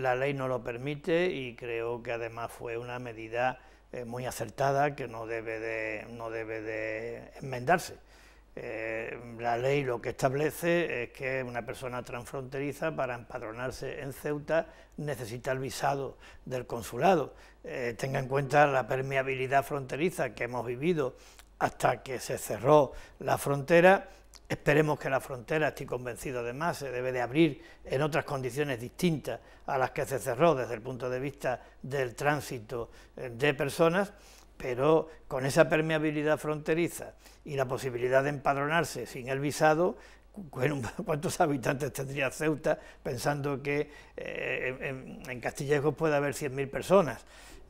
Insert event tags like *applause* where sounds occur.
La ley no lo permite y creo que además fue una medida eh, muy acertada que no debe de, no debe enmendarse. Eh, la ley lo que establece es que una persona transfronteriza para empadronarse en Ceuta necesita el visado del consulado. Eh, tenga en cuenta la permeabilidad fronteriza que hemos vivido hasta que se cerró la frontera Esperemos que la frontera, estoy convencido además, se debe de abrir en otras condiciones distintas a las que se cerró desde el punto de vista del tránsito eh, de personas, pero con esa permeabilidad fronteriza y la posibilidad de empadronarse sin el visado, *laughs* ¿cuántos habitantes tendría Ceuta pensando que eh, en, en Castillejos puede haber 100.000 personas?